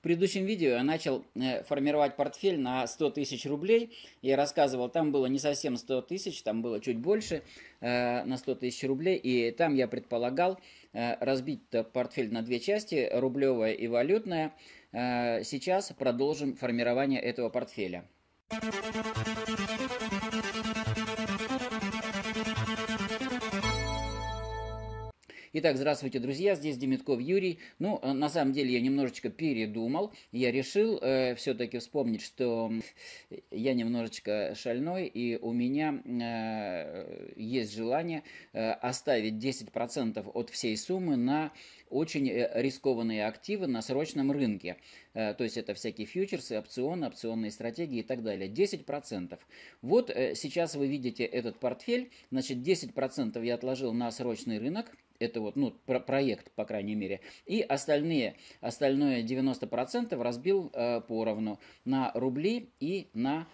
В предыдущем видео я начал э, формировать портфель на 100 тысяч рублей. Я рассказывал, там было не совсем 100 тысяч, там было чуть больше э, на 100 тысяч рублей. И там я предполагал э, разбить портфель на две части, рублевая и валютная. сейчас продолжим формирование этого портфеля. Итак, здравствуйте, друзья, здесь Демитков Юрий. Ну, э, на самом деле, я немножечко передумал. Я решил э, все-таки вспомнить, что я немножечко шальной, и у меня э, есть желание э, оставить 10% от всей суммы на очень э, рискованные активы на срочном рынке. Э, то есть это всякие фьючерсы, опционы, опционные стратегии и так далее. 10%. Вот сейчас вы видите этот портфель. Значит, 10% я отложил на срочный рынок это вот, ну, про проект, по крайней мере. И остальные, остальное 90% разбил э, поровну на рубли и на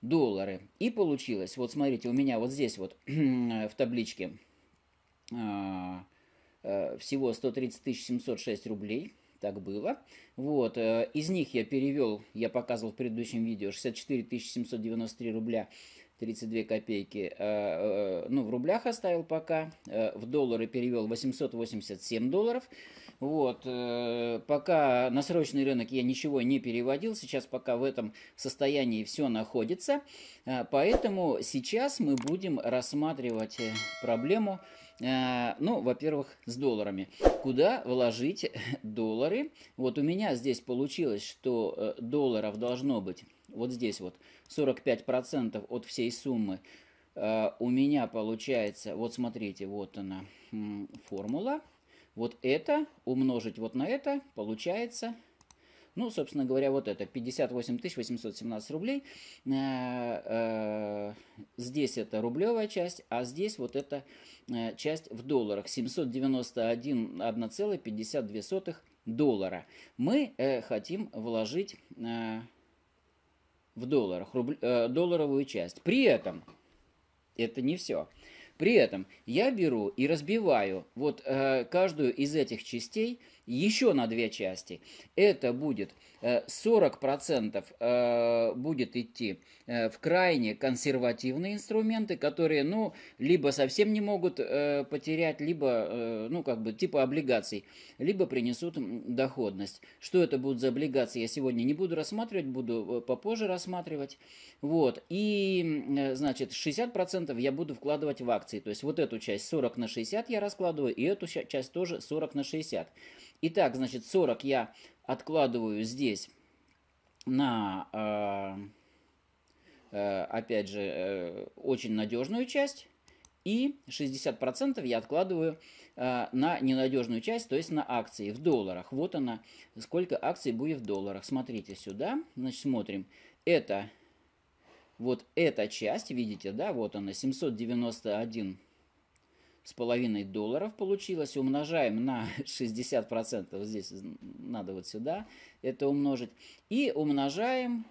доллары. И получилось, вот смотрите, у меня вот здесь вот в табличке э, э, всего 130 706 рублей. Так было. Вот, э, из них я перевел, я показывал в предыдущем видео, 64 793 рубля 32 копейки, э, э, ну, в рублях оставил пока, э, в доллары перевел 887 долларов, вот, пока на срочный рынок я ничего не переводил, сейчас пока в этом состоянии все находится, поэтому сейчас мы будем рассматривать проблему, ну, во-первых, с долларами. Куда вложить доллары? Вот у меня здесь получилось, что долларов должно быть вот здесь вот 45% от всей суммы э, у меня получается, вот смотрите, вот она формула, вот это умножить вот на это получается, ну, собственно говоря, вот это, 58 817 рублей, э, э, здесь это рублевая часть, а здесь вот эта часть в долларах, 791,52 доллара. Мы хотим вложить в долларах, рубль, э, долларовую часть. При этом, это не все, при этом я беру и разбиваю вот э, каждую из этих частей – еще на две части. Это будет 40% э, э, будет идти э, в крайне консервативные инструменты, которые, ну, либо совсем не могут потерять, либо, ну, как бы, типа облигаций, либо принесут доходность. Что это будут за облигации, я сегодня не буду рассматривать, буду попозже рассматривать. Вот, и, значит, 60% я буду вкладывать в акции, то есть вот эту часть 40 на 60 я раскладываю, и эту часть тоже 40 на 60. Итак, значит, 40 я откладываю здесь на, а, э, опять же, э, очень надежную часть. И 60% я откладываю а, на ненадежную часть, то есть на акции в долларах. Вот она, сколько акций будет в долларах. Смотрите сюда, значит, смотрим. Это, вот эта часть, видите, да, вот она, 791 с половиной долларов получилось, умножаем на 60%, здесь надо вот сюда это умножить, и умножаем,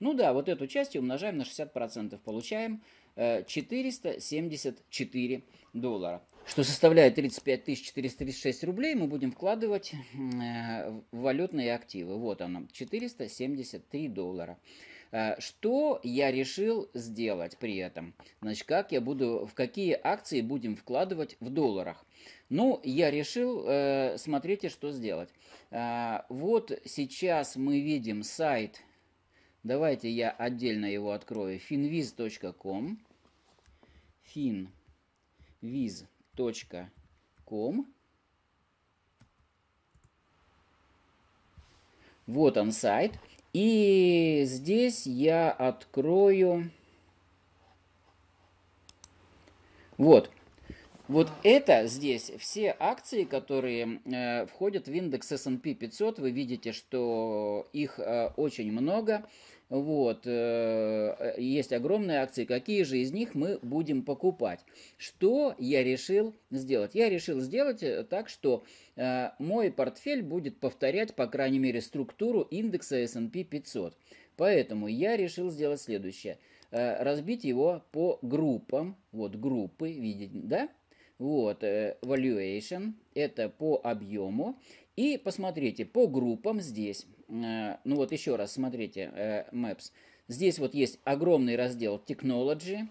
ну да, вот эту часть умножаем на 60%, получаем 474 э, доллара, что составляет 35 436 рублей, мы будем вкладывать э, в валютные активы. Вот оно, 473 доллара. Э, что я решил сделать при этом? Значит, как я буду, в какие акции будем вкладывать в долларах? Ну, я решил, э, смотрите, что сделать. Э, вот сейчас мы видим сайт, давайте я отдельно его открою, finviz.com, finviz.com, вот он сайт. И здесь я открою... Вот. Вот это здесь все акции, которые э, входят в индекс S&P 500. Вы видите, что их э, очень много. Вот, э, есть огромные акции, какие же из них мы будем покупать. Что я решил сделать? Я решил сделать э, так, что э, мой портфель будет повторять, по крайней мере, структуру индекса S&P 500. Поэтому я решил сделать следующее. Разбить его по группам, вот группы, видите, да? Вот, valuation, это по объему. И посмотрите, по группам здесь, э, ну вот еще раз смотрите, э, Maps. Здесь вот есть огромный раздел Technology,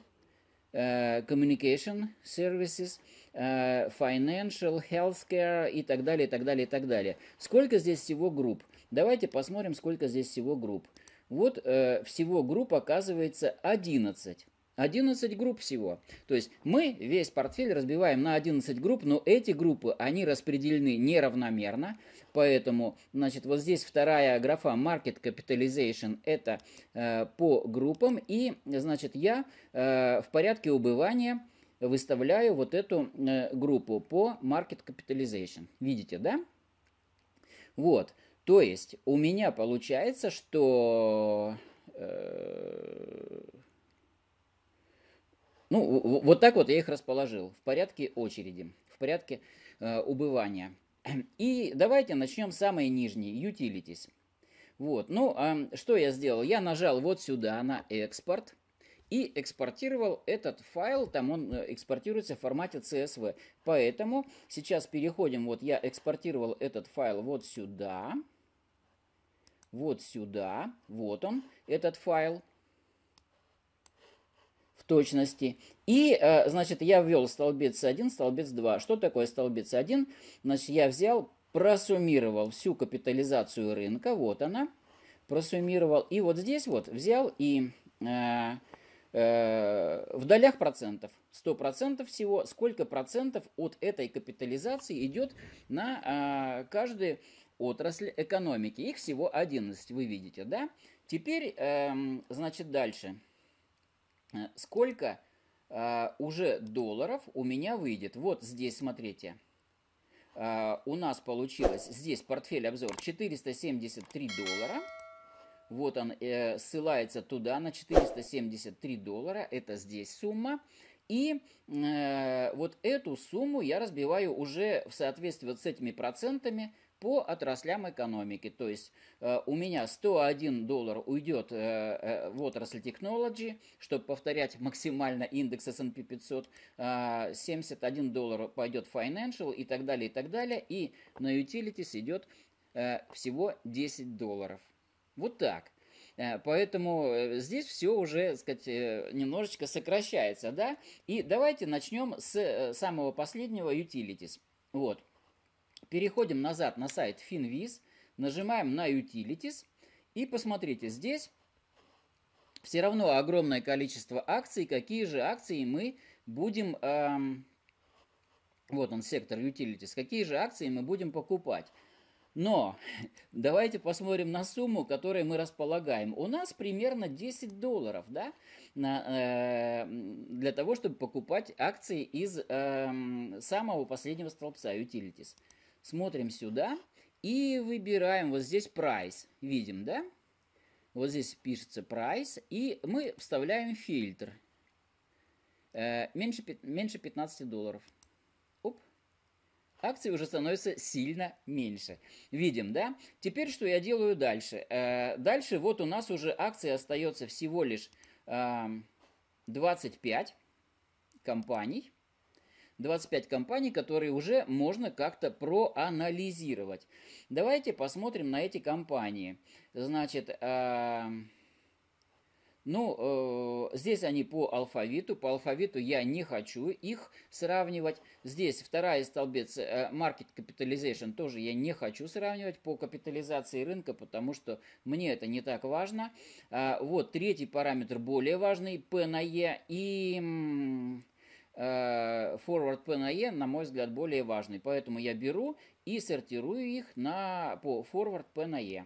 э, Communication Services, Financial, Healthcare и так далее, и так далее, и так далее. Сколько здесь всего групп? Давайте посмотрим, сколько здесь всего групп. Вот всего групп оказывается 11. 11 групп всего. То есть мы весь портфель разбиваем на 11 групп, но эти группы, они распределены неравномерно. Поэтому, значит, вот здесь вторая графа Market Capitalization – это э, по группам. И, значит, я э, в порядке убывания выставляю вот эту э, группу по Market Capitalization. Видите, да? Вот. То есть у меня получается, что... Э, ну, вот так вот я их расположил в порядке очереди, в порядке э, убывания. И давайте начнем с самой нижней, utilities. Вот, ну, а что я сделал? Я нажал вот сюда на экспорт и экспортировал этот файл, там он э, экспортируется в формате CSV. Поэтому сейчас переходим, вот я экспортировал этот файл вот сюда, вот сюда, вот он, этот файл точности. И, э, значит, я ввел столбец 1, столбец 2. Что такое столбец 1? Значит, я взял, просуммировал всю капитализацию рынка, вот она, просуммировал, и вот здесь вот взял и э, э, в долях процентов, 100% всего, сколько процентов от этой капитализации идет на э, каждую отрасль экономики. Их всего 11, вы видите, да? Теперь, э, значит, дальше. Дальше. Э, сколько э, уже долларов у меня выйдет. Вот здесь, смотрите, э, у нас получилось, здесь портфель обзор 473 доллара. Вот он э, ссылается туда на 473 доллара, это здесь сумма. И э, вот эту сумму я разбиваю уже в соответствии вот с этими процентами по отраслям экономики. То есть э, у меня 101 доллар уйдет э, э, в отрасль технологии, чтобы повторять максимально индекс S&P 500, 71 а, доллар пойдет Financial и так далее, и так далее. И на Utilities идет всего 10 долларов. Вот так. Поэтому здесь все уже, так сказать, немножечко сокращается, да? И давайте начнем с самого последнего Utilities. Вот. Переходим назад на сайт FinViz, нажимаем на Utilities и посмотрите, здесь все равно огромное количество акций. Какие же акции мы будем... Эм, вот он, сектор Utilities. Какие же акции мы будем покупать? Но давайте посмотрим на сумму, которой мы располагаем. У нас примерно 10 долларов, да, на, э, для того, чтобы покупать акции из э, самого последнего столбца Utilities. Смотрим сюда и выбираем вот здесь price, Видим, да? Вот здесь пишется price и мы вставляем фильтр. Э, меньше, меньше 15 долларов. Оп. Акции уже становятся сильно меньше. Видим, да? Теперь что я делаю дальше? Э, дальше вот у нас уже акции остается всего лишь э, эм, 25 компаний. 25 компаний, которые уже можно как-то проанализировать. Давайте посмотрим на эти компании. Значит, а, ну, э, здесь они по алфавиту. По алфавиту я не хочу их сравнивать. Здесь вторая столбец э, Market Capitalization тоже я не хочу сравнивать по капитализации рынка, потому что мне это не так важно. Э, вот третий параметр более важный, P на E. И форвард э, ПНЕ, на мой взгляд, более важный. Поэтому я беру и сортирую их на, по форвард ПНЕ.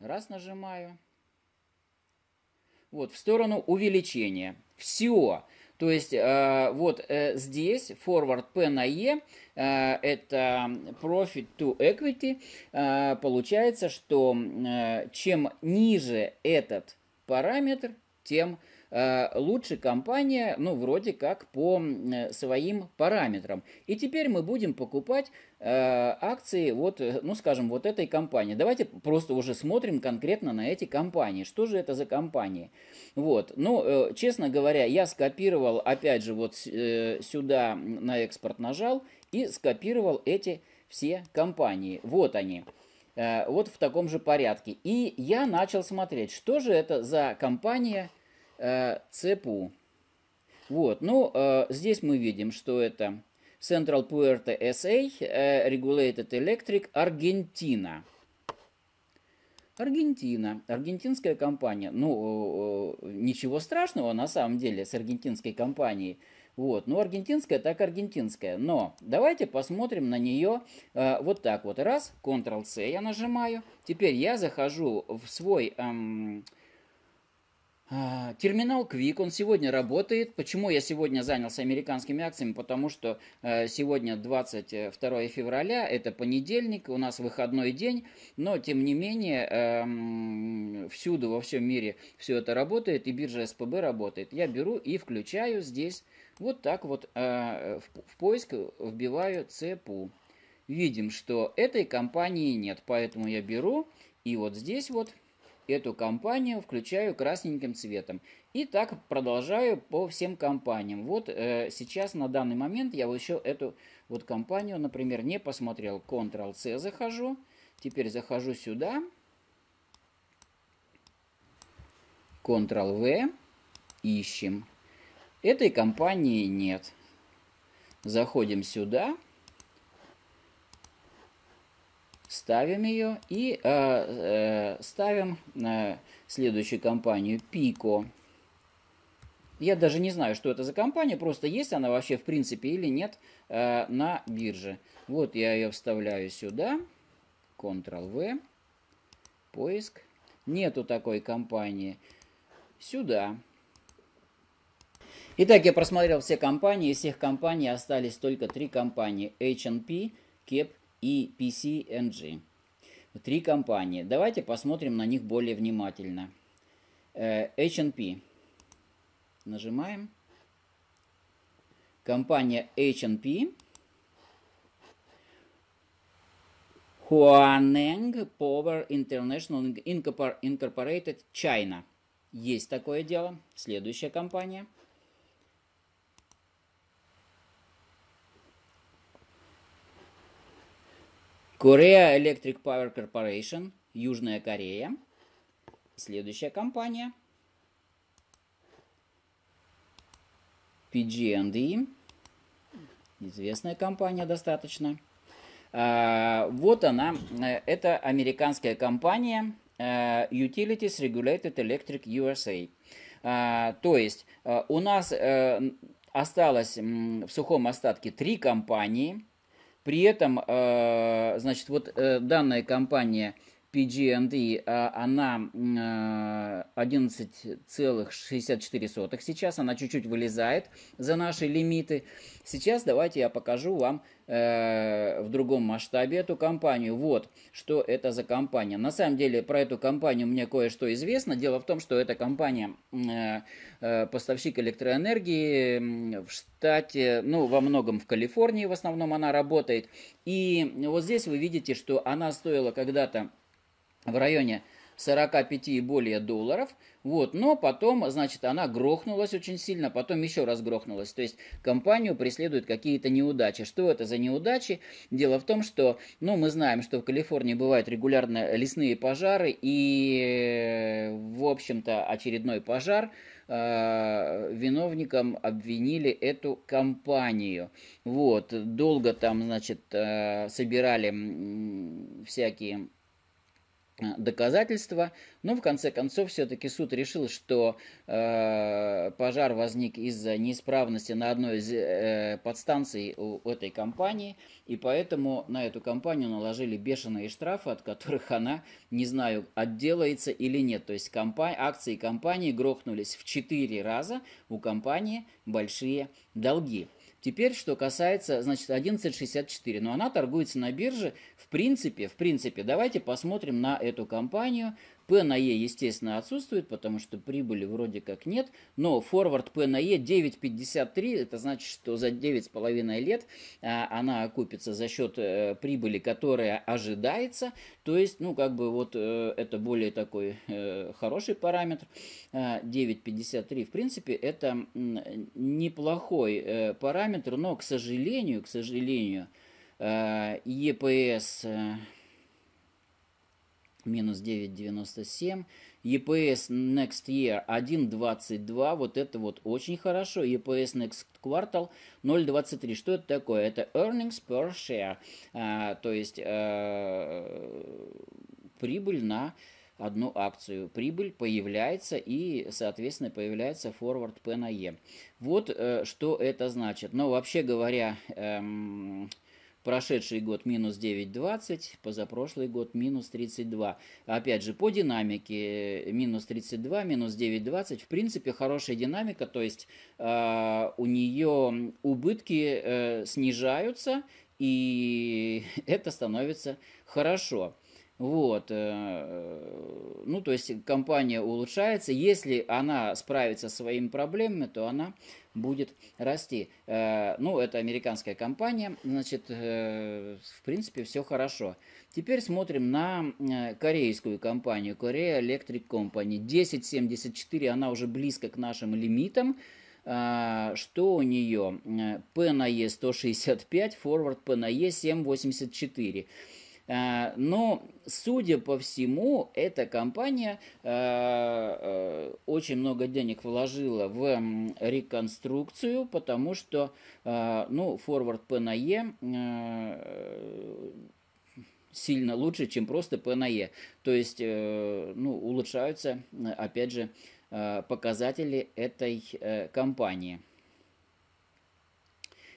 Раз нажимаю. Вот, в сторону увеличения. Все. То есть э, вот э, здесь forward P на E э, это profit to equity. Э, получается, что э, чем ниже этот параметр, тем э, Э, лучшая компания, ну, вроде как, по э, своим параметрам. И теперь мы будем покупать э, акции, вот, ну, скажем, вот этой компании. Давайте просто уже смотрим конкретно на эти компании. Что же это за компании? Вот, ну, честно говоря, я скопировал, опять же, вот сюда на экспорт нажал и скопировал эти все компании. Вот они вот в таком же порядке. И я начал смотреть, что же это за компания, Э, ЦПУ. Вот, ну, э, здесь мы видим, что это Central Puerto SA, э, Regulated Electric, Argentina, Аргентина, аргентинская компания. Ну, ничего страшного на самом деле с аргентинской компанией. Вот, ну, аргентинская так аргентинская. Но давайте посмотрим на нее вот так вот. Раз, Ctrl-C я нажимаю. Теперь я захожу в свой... Эм, а, терминал Quick, он сегодня работает. Почему я сегодня занялся американскими акциями? Потому что э, сегодня 22 февраля, это понедельник, у нас выходной день, но тем не менее эм, всюду во всем мире все это работает, и биржа СПБ работает. Я беру и включаю здесь вот так вот э, в поиск вбиваю ЦПУ. Видим, что этой компании нет, поэтому я беру и вот здесь вот эту компанию включаю красненьким цветом. И так продолжаю по всем компаниям. Вот э, сейчас на данный момент я вот еще эту вот компанию, например, не посмотрел. Ctrl-C захожу. Теперь захожу сюда. Ctrl-V. Ищем. Этой компании нет. Заходим сюда. Ставим ее и э, э, ставим э, следующую компанию Pico. Я даже не знаю, что это за компания, просто есть она вообще в принципе или нет э, на бирже. Вот я ее вставляю сюда. Ctrl-V. Поиск. Нету такой компании. Сюда. Итак, я просмотрел все компании. Из всех компаний остались только три компании. H&P, KEP и PCNG. Три компании. Давайте посмотрим на них более внимательно. Э, H&P. Нажимаем. Компания H&P. Huaneng Power International Incorporated China. Есть такое дело. Следующая компания – Korea Electric Power Corporation, Южная Корея. Следующая компания. PG&E. Известная компания достаточно. А, вот она. Э, это американская компания э, Utilities Regulated Electric USA. А, то есть э, у нас осталось в сухом остатке три компании – при этом, э, значит, вот э, данная компания PG&E, а, она 11,64 а, сейчас, она чуть-чуть вылезает за наши лимиты. Сейчас давайте я покажу вам э, в другом масштабе эту компанию. Вот, что это за компания. На самом деле, про эту компанию мне кое-что известно. Дело в том, что эта компания э, э, поставщик электроэнергии в штате, ну, во многом в Калифорнии в основном она работает. И вот здесь вы видите, что она стоила когда-то в районе 45 и более долларов, вот, но потом, значит, она грохнулась очень сильно, потом еще раз грохнулась, то есть компанию преследуют какие-то неудачи. Что это за неудачи? Дело в том, что, ну, мы знаем, что в Калифорнии бывают регулярно лесные пожары, и, в общем-то, очередной пожар, э, виновником обвинили эту компанию. Вот, долго там, значит, э, собирали всякие Э, доказательства, но в конце концов все-таки суд решил, что э, пожар возник из-за неисправности на одной из э, подстанций у, этой компании, и поэтому на эту компанию наложили бешеные штрафы, от которых она, не знаю, отделается или нет. То есть компа акции компании грохнулись в 4 раза, у компании большие долги. Теперь, что касается, значит, 1164, но она торгуется на бирже. В принципе, в принципе, давайте посмотрим на эту компанию. P на E, естественно, отсутствует, потому что прибыли вроде как нет, но форвард P на E 9,53, это значит, что за 9,5 лет а, она окупится за счет э, прибыли, которая ожидается, то есть, ну, как бы вот э, это более такой э, хороший параметр, 9,53, а, в принципе, это неплохой э, параметр, но, к сожалению, к сожалению, э, EPS э, минус 9,97. EPS Next Year 1,22. Вот это вот очень хорошо. EPS Next Quartal 0,23. Что это такое? Это Earnings Per Share. А, то есть а, прибыль на одну акцию. Прибыль появляется и, соответственно, появляется форвард P на E. Вот э, что это значит. Но вообще говоря, эм, Прошедший год минус 9,20, позапрошлый год минус 32. Опять же, по динамике э, минус 32, минус 9,20. В принципе, хорошая динамика, то есть э, у нее убытки э, снижаются, и это становится хорошо. Вот, э, ну, то есть компания улучшается. Если она справится со своими проблемами, то она будет расти. Э, ну, это американская компания, значит, э, в принципе, все хорошо. Теперь смотрим на э, корейскую компанию, Korea Electric Company. 10.74, она уже близко к нашим лимитам. Что у нее? P на E 165, форвард P на E 784. А, но, судя по всему, эта компания а, а, очень много денег вложила в реконструкцию, потому что, ну, форвард P на E сильно лучше, чем просто P на E. То есть, э, ну, улучшаются, опять же, показатели этой э, компании.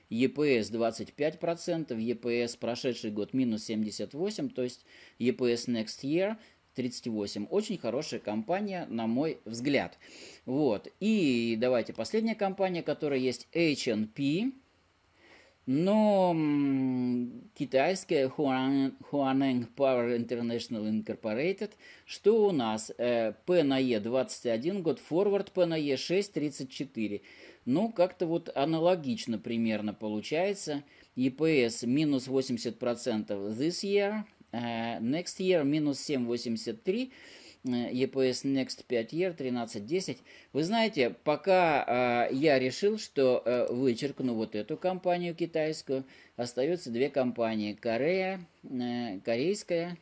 ЕПС 25%, ЕПС прошедший год минус 78%, то есть ЕПС Next Year 38. Очень хорошая компания, на мой взгляд. Вот. И давайте последняя компания, которая есть H&P. Но китайская Huaneng Power International Incorporated, что у нас? Э, P на E 21, год форвард P на E 6, 34. Ну, как-то вот аналогично примерно получается. EPS минус 80% this year, э, next year минус 7,83%, э, EPS Next 5 year 13.10. Вы знаете, пока э, я решил, что э, вычеркну вот эту компанию китайскую, остаются две компании. Корея, э, корейская,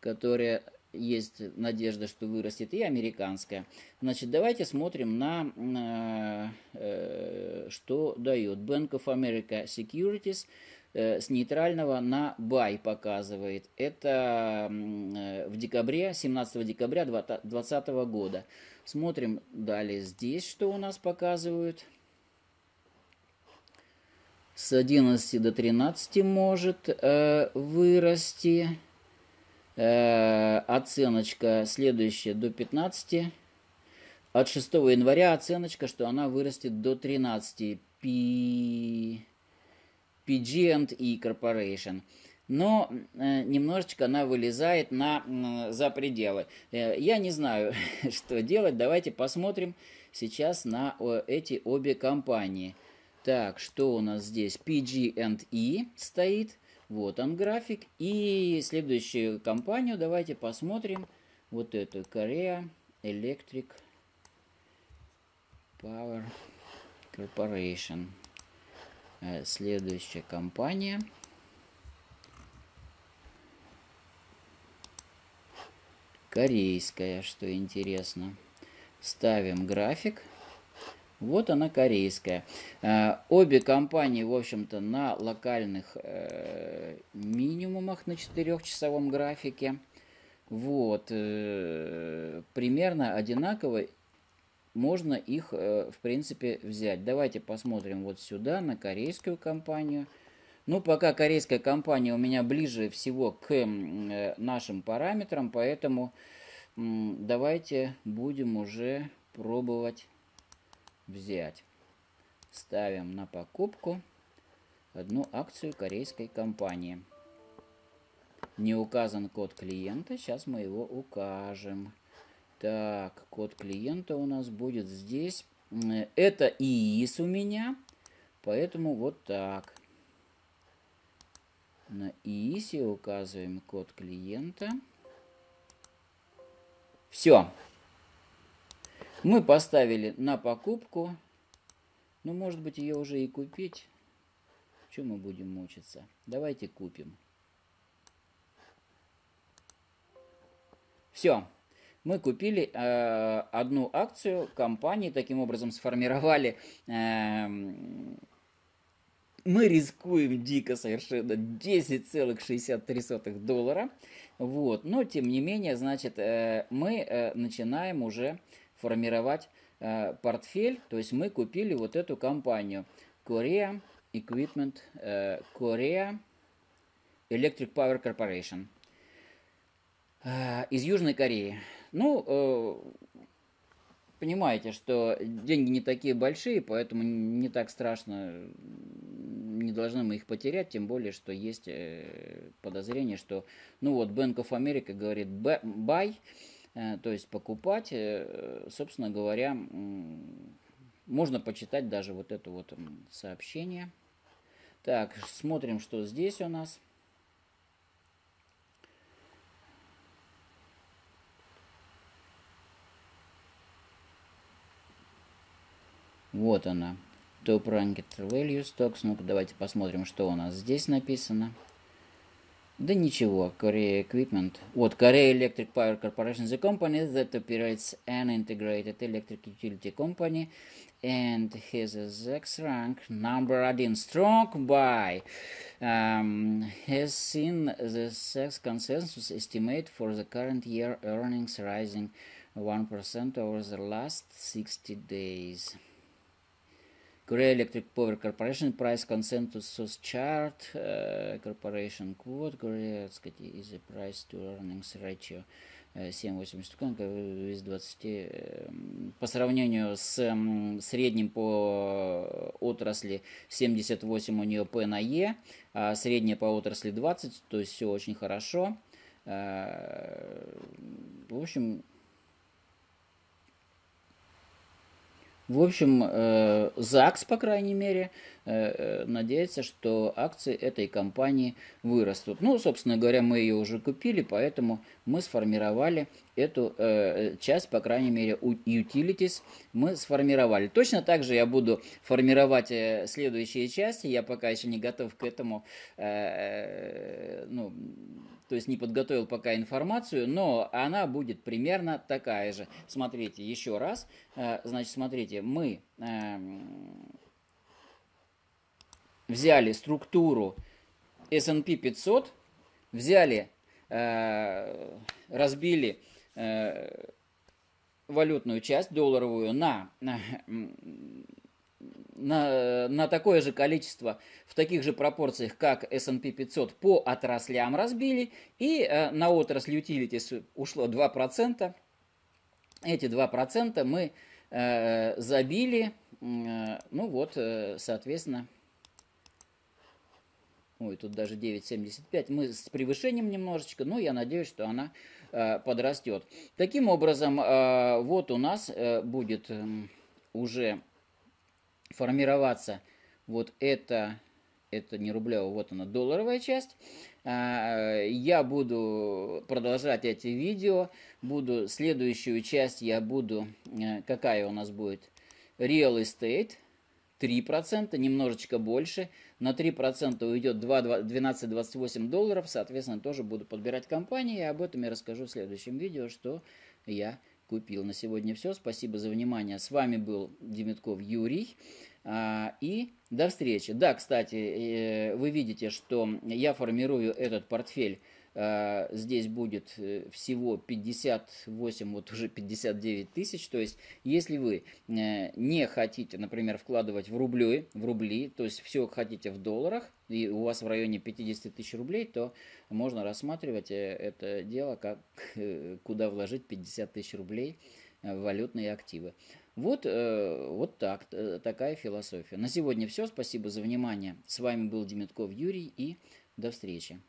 которая есть надежда, что вырастет, и американская. Значит, давайте смотрим на, э, э, что дает. Bank of America Securities э, с нейтрального на buy показывает. Это в декабре, 17 декабря 2020 года. Смотрим далее здесь, что у нас показывают. С 11 до 13 может э, вырасти. Э, оценочка следующая до 15. От 6 января оценочка, что она вырастет до 13. P... Corporation но э, немножечко она вылезает на, э, за пределы. Э, я не знаю, что делать. Давайте посмотрим сейчас на о, эти обе компании. Так, что у нас здесь? PG&E стоит. Вот он график. И следующую компанию давайте посмотрим. Вот эту Корея Electric Power Corporation. Э, следующая компания. Корейская, что интересно. Ставим график. Вот она корейская. Э, обе компании, в общем-то, на локальных э, минимумах на четырехчасовом графике. Вот. Э, примерно одинаково можно их, в принципе, взять. Давайте посмотрим вот сюда, на корейскую компанию. Ну, пока корейская компания у меня ближе всего к нашим параметрам, поэтому давайте будем уже пробовать взять. Ставим на покупку одну акцию корейской компании. Не указан код клиента, сейчас мы его укажем. Так, код клиента у нас будет здесь. Это ИИС у меня, поэтому вот так. На ИИСе указываем код клиента. Все. Мы поставили на покупку. Ну, может быть, ее уже и купить. Чем мы будем мучиться? Давайте купим. Все. Мы купили э, одну акцию компании, таким образом сформировали... Э, мы рискуем дико совершенно 10,63 доллара. Вот. Но, тем не менее, значит, э, мы э, начинаем уже формировать э, портфель. То есть мы купили вот эту компанию Korea Equipment, э, Korea Electric Power Corporation э, из Южной Кореи. Ну, э, понимаете, что деньги не такие большие, поэтому не так страшно, не должны мы их потерять, тем более, что есть э, подозрение, что, ну вот, Bank of America говорит «buy», Э, то есть покупать, э, собственно говоря, можно почитать даже вот это вот сообщение. Так, смотрим, что здесь у нас. Вот она. Top Ranked Value Stocks. Ну-ка, давайте посмотрим, что у нас здесь написано. Да ничего, Korea Equipment. Вот, Korea Electric Power Corporation is a company that operates an integrated electric utility company and his Zex rank number 1 strong by um, has seen the sex consensus estimate for the current year earnings rising 1% over the last 60 days. Korea Electric Power Corporation Price Consensus Chart uh, Corporation Quote Korea, так сказать, is a price to earnings ratio 7,80 из 20 по сравнению с средним по отрасли 78 у нее P на E, а средняя по отрасли 20, то есть все очень хорошо. В общем, В общем, э, ЗАГС, по крайней мере, Э, э, надеяться, что акции этой компании вырастут. Ну, собственно говоря, мы ее уже купили, поэтому мы сформировали эту э, часть, по крайней мере, utilities мы сформировали. Точно так же я буду формировать э, следующие части. Я пока еще не готов к этому, э, ну, то есть не подготовил пока информацию, но она будет примерно такая же. Смотрите, еще раз. Э, значит, смотрите, мы... Э, взяли структуру S&P 500, взяли, э, разбили э, валютную часть долларовую на, на, на, такое же количество, в таких же пропорциях, как S&P 500, по отраслям разбили, и э, на отрасль utilities ушло 2%. Эти 2% мы забили, ну вот, соответственно, Ой, тут даже 9,75. Мы с превышением немножечко, но я надеюсь, что она э, подрастет. Таким образом, э, вот у нас э, будет э, уже формироваться вот это, это не рублевая, вот она, долларовая часть. Э, я буду продолжать эти видео. Буду следующую часть я буду, э, какая у нас будет? Real Estate 3%, немножечко больше на 3% уйдет 12,28 долларов. Соответственно, тоже буду подбирать компании. И об этом я расскажу в следующем видео, что я купил. На сегодня все. Спасибо за внимание. С вами был Демитков Юрий. А, и до встречи. Да, кстати, э, вы видите, что я формирую этот портфель Э, здесь будет э, всего 58, вот уже 59 тысяч. То есть, если вы э, не хотите, например, вкладывать в рубли, в рубли, то есть все хотите в долларах, и у вас в районе 50 тысяч рублей, то можно рассматривать это дело как куда вложить 50 тысяч рублей в валютные активы. Вот, вот так, такая философия. На сегодня все. Спасибо за внимание. С вами был Демятков Юрий и до встречи.